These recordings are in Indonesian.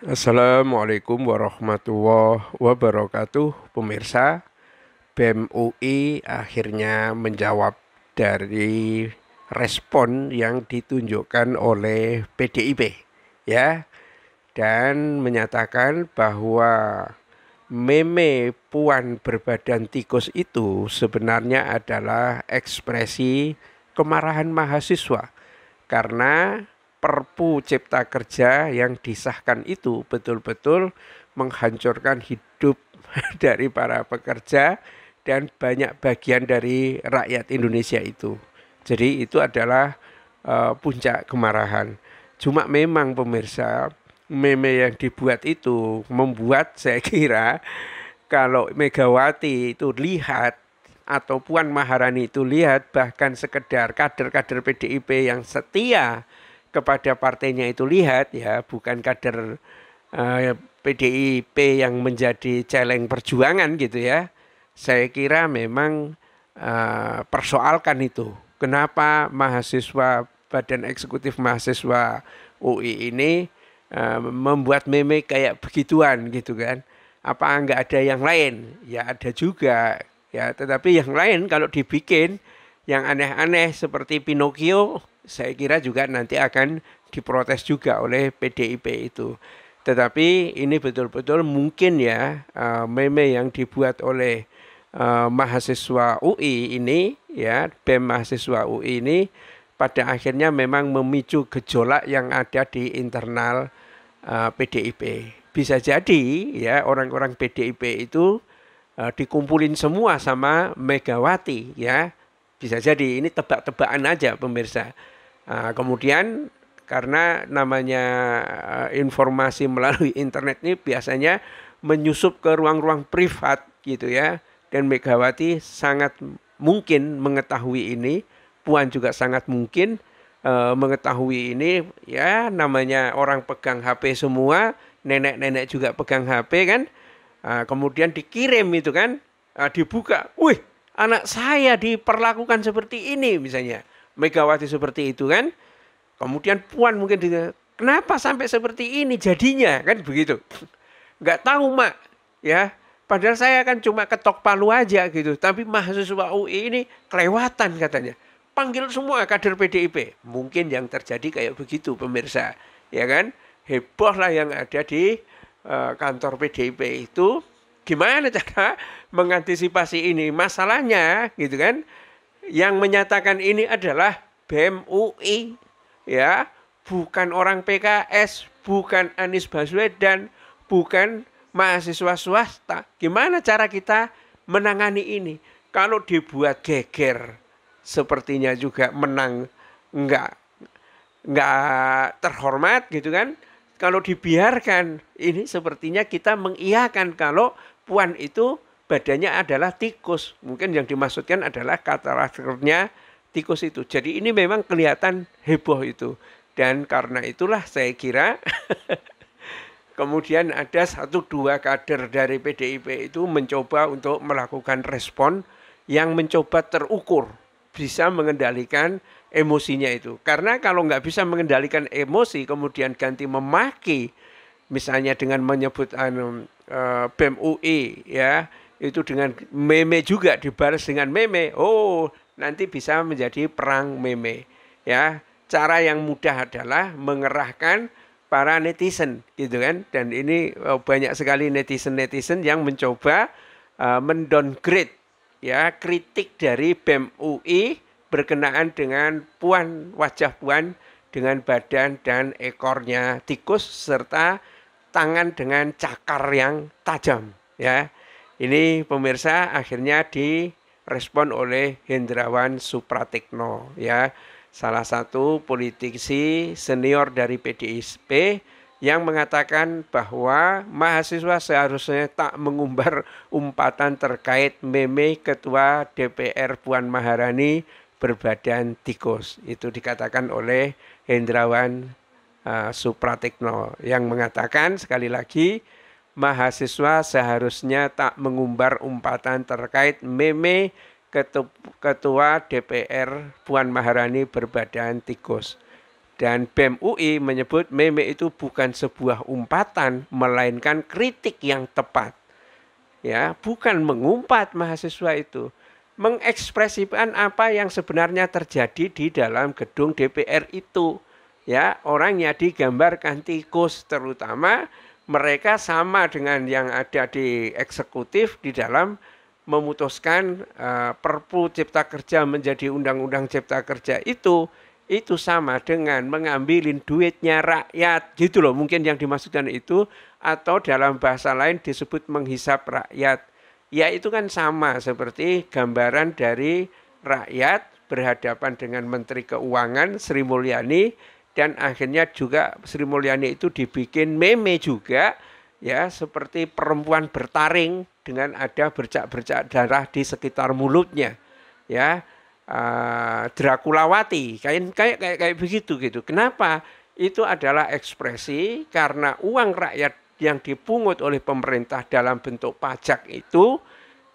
Assalamualaikum warahmatullahi wabarakatuh Pemirsa BEM akhirnya menjawab dari respon yang ditunjukkan oleh PDIP ya dan menyatakan bahwa meme puan berbadan tikus itu sebenarnya adalah ekspresi kemarahan mahasiswa karena Perpu Cipta Kerja yang disahkan itu betul-betul menghancurkan hidup dari para pekerja dan banyak bagian dari rakyat Indonesia itu. Jadi itu adalah uh, puncak kemarahan. Cuma memang pemirsa, meme yang dibuat itu membuat saya kira kalau Megawati itu lihat atau Puan Maharani itu lihat bahkan sekedar kader-kader PDIP yang setia kepada partainya itu lihat ya bukan kader eh, PDIP yang menjadi celeng perjuangan gitu ya saya kira memang eh, persoalkan itu kenapa mahasiswa badan eksekutif mahasiswa UI ini eh, membuat meme kayak begituan gitu kan apa enggak ada yang lain ya ada juga ya tetapi yang lain kalau dibikin yang aneh-aneh seperti Pinocchio saya kira juga nanti akan diprotes juga oleh PDIP itu. Tetapi ini betul-betul mungkin ya eh, meme yang dibuat oleh eh, mahasiswa UI ini ya BEM mahasiswa UI ini pada akhirnya memang memicu gejolak yang ada di internal PDIP. Eh, Bisa jadi ya orang-orang PDIP itu dikumpulin semua sama Megawati ya. Bisa jadi ini tebak-tebakan aja pemirsa. Nah, kemudian karena namanya eh, informasi melalui internet ini biasanya menyusup ke ruang-ruang privat gitu ya dan Megawati sangat mungkin mengetahui ini Puan juga sangat mungkin e, mengetahui ini ya namanya orang pegang HP semua nenek-nenek juga pegang HP kan E, kemudian dikirim itu kan e, dibuka wih anak saya diperlakukan seperti ini misalnya Megawati seperti itu kan. Kemudian Puan mungkin dia, kenapa sampai seperti ini jadinya kan begitu. Nggak tahu mak ya. Padahal saya kan cuma ketok palu aja gitu. Tapi mahasiswa UI ini kelewatan katanya. Panggil semua kader PDIP. Mungkin yang terjadi kayak begitu pemirsa. Ya kan? Heboh lah yang ada di uh, kantor PDIP itu. Gimana cara mengantisipasi ini? Masalahnya gitu kan yang menyatakan ini adalah BEM UI, ya, bukan orang PKS, bukan Anies Baswedan, bukan mahasiswa swasta. Gimana cara kita menangani ini? Kalau dibuat geger, sepertinya juga menang enggak enggak terhormat gitu kan. Kalau dibiarkan, ini sepertinya kita mengiyakan kalau puan itu badannya adalah tikus. Mungkin yang dimaksudkan adalah karakternya tikus itu. Jadi ini memang kelihatan heboh itu. Dan karena itulah saya kira kemudian ada satu dua kader dari PDIP itu mencoba untuk melakukan respon yang mencoba terukur bisa mengendalikan emosinya itu. Karena kalau nggak bisa mengendalikan emosi kemudian ganti memaki misalnya dengan menyebut anu, eh, BEM UI ya itu dengan meme juga dibalas dengan meme. Oh, nanti bisa menjadi perang meme. Ya, cara yang mudah adalah mengerahkan para netizen gitu kan dan ini oh, banyak sekali netizen-netizen yang mencoba uh, mendowngrade ya kritik dari BEM UI berkenaan dengan puan wajah puan dengan badan dan ekornya tikus serta tangan dengan cakar yang tajam ya ini pemirsa akhirnya direspon oleh Hendrawan Supratikno ya, salah satu politisi senior dari PDIP yang mengatakan bahwa mahasiswa seharusnya tak mengumbar umpatan terkait meme Ketua DPR Puan Maharani berbadan tikus. Itu dikatakan oleh Hendrawan uh, Supratikno yang mengatakan sekali lagi mahasiswa seharusnya tak mengumbar umpatan terkait meme Ketua DPR Puan Maharani berbadan tikus. Dan BEM UI menyebut meme itu bukan sebuah umpatan, melainkan kritik yang tepat. Ya, bukan mengumpat mahasiswa itu, mengekspresikan apa yang sebenarnya terjadi di dalam gedung DPR itu. Ya, orangnya digambarkan tikus terutama mereka sama dengan yang ada di eksekutif di dalam memutuskan uh, Perpu Cipta Kerja menjadi Undang-Undang Cipta Kerja itu itu sama dengan mengambilin duitnya rakyat gitu loh mungkin yang dimaksudkan itu atau dalam bahasa lain disebut menghisap rakyat ya itu kan sama seperti gambaran dari rakyat berhadapan dengan Menteri Keuangan Sri Mulyani dan akhirnya juga Sri Mulyani itu dibikin meme juga ya seperti perempuan bertaring dengan ada bercak-bercak darah di sekitar mulutnya ya uh, ah, Drakulawati kayak kayak kayak kayak begitu gitu kenapa itu adalah ekspresi karena uang rakyat yang dipungut oleh pemerintah dalam bentuk pajak itu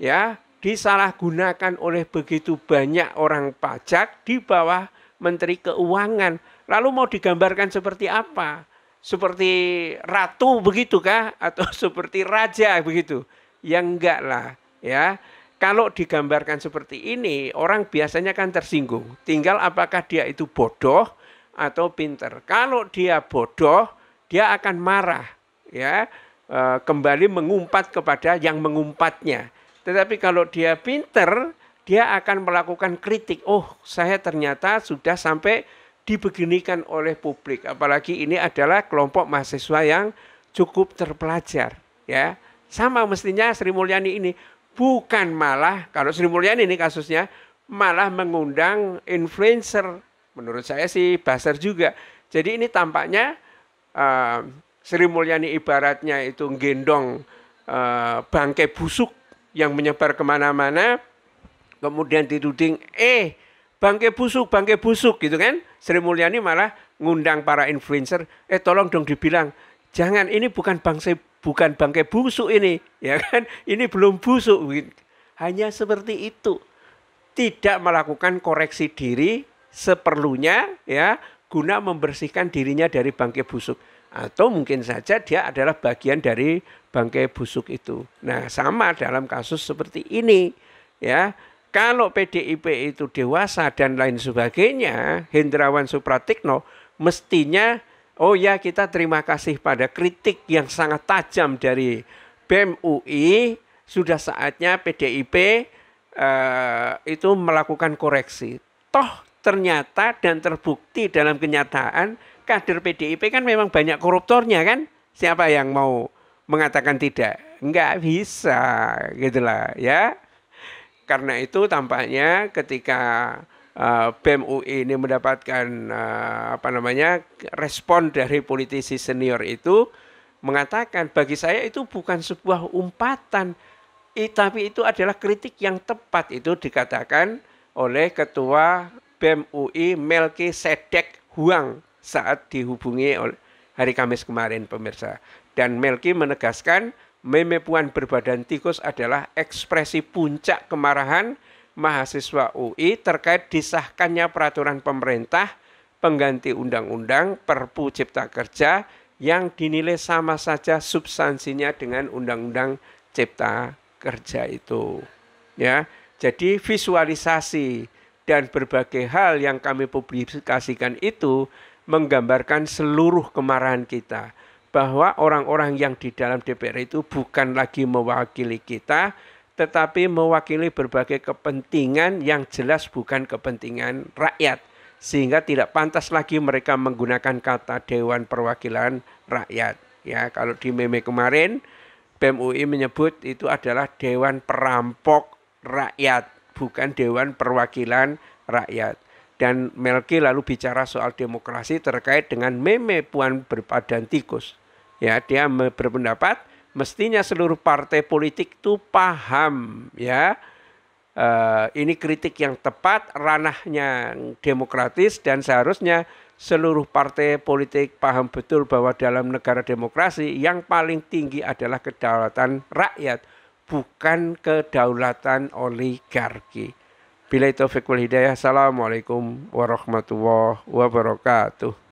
ya disalahgunakan oleh begitu banyak orang pajak di bawah Menteri Keuangan. Lalu mau digambarkan seperti apa? Seperti ratu begitu kah? Atau seperti raja begitu? Ya enggak lah ya. Kalau digambarkan seperti ini, orang biasanya kan tersinggung. Tinggal apakah dia itu bodoh atau pinter. Kalau dia bodoh, dia akan marah, ya eh, kembali mengumpat kepada yang mengumpatnya. Tetapi kalau dia pinter, dia akan melakukan kritik. Oh, saya ternyata sudah sampai dibeginikan oleh publik. Apalagi ini adalah kelompok mahasiswa yang cukup terpelajar, ya. Sama mestinya Sri Mulyani ini bukan malah kalau Sri Mulyani ini kasusnya malah mengundang influencer. Menurut saya sih Basar juga. Jadi ini tampaknya uh, Sri Mulyani ibaratnya itu gendong uh, bangkai busuk yang menyebar kemana-mana kemudian dituding eh bangke busuk, bangke busuk gitu kan. Sri Mulyani malah ngundang para influencer, eh tolong dong dibilang, jangan ini bukan bangke bukan bangke busuk ini, ya kan? Ini belum busuk. Hanya seperti itu. Tidak melakukan koreksi diri seperlunya ya, guna membersihkan dirinya dari bangke busuk atau mungkin saja dia adalah bagian dari bangke busuk itu. Nah, sama dalam kasus seperti ini ya kalau PDIP itu dewasa dan lain sebagainya, Hendrawan Supratikno mestinya oh ya kita terima kasih pada kritik yang sangat tajam dari BEM UI, sudah saatnya PDIP uh, eh, itu melakukan koreksi. Toh ternyata dan terbukti dalam kenyataan kader PDIP kan memang banyak koruptornya kan? Siapa yang mau mengatakan tidak? Enggak bisa gitulah ya. Karena itu tampaknya ketika uh, BEM UI ini mendapatkan uh, apa namanya respon dari politisi senior itu mengatakan bagi saya itu bukan sebuah umpatan tapi itu adalah kritik yang tepat itu dikatakan oleh ketua BEM UI Melki Sedek Huang saat dihubungi oleh hari Kamis kemarin pemirsa dan Melki menegaskan puan berbadan tikus adalah ekspresi puncak kemarahan mahasiswa UI terkait disahkannya peraturan pemerintah pengganti undang-undang Perpu Cipta Kerja yang dinilai sama saja substansinya dengan undang-undang Cipta Kerja itu. Ya, jadi visualisasi dan berbagai hal yang kami publikasikan itu menggambarkan seluruh kemarahan kita bahwa orang-orang yang di dalam DPR itu bukan lagi mewakili kita, tetapi mewakili berbagai kepentingan yang jelas bukan kepentingan rakyat, sehingga tidak pantas lagi mereka menggunakan kata Dewan Perwakilan Rakyat. Ya, kalau di meme kemarin PMUI menyebut itu adalah Dewan Perampok Rakyat, bukan Dewan Perwakilan Rakyat dan Melki lalu bicara soal demokrasi terkait dengan meme Puan berpadan tikus ya dia berpendapat mestinya seluruh partai politik itu paham ya eh, ini kritik yang tepat ranahnya demokratis dan seharusnya seluruh partai politik paham betul bahwa dalam negara demokrasi yang paling tinggi adalah kedaulatan rakyat bukan kedaulatan oligarki. Bila itu fikul hidayah. Assalamualaikum warahmatullahi wabarakatuh.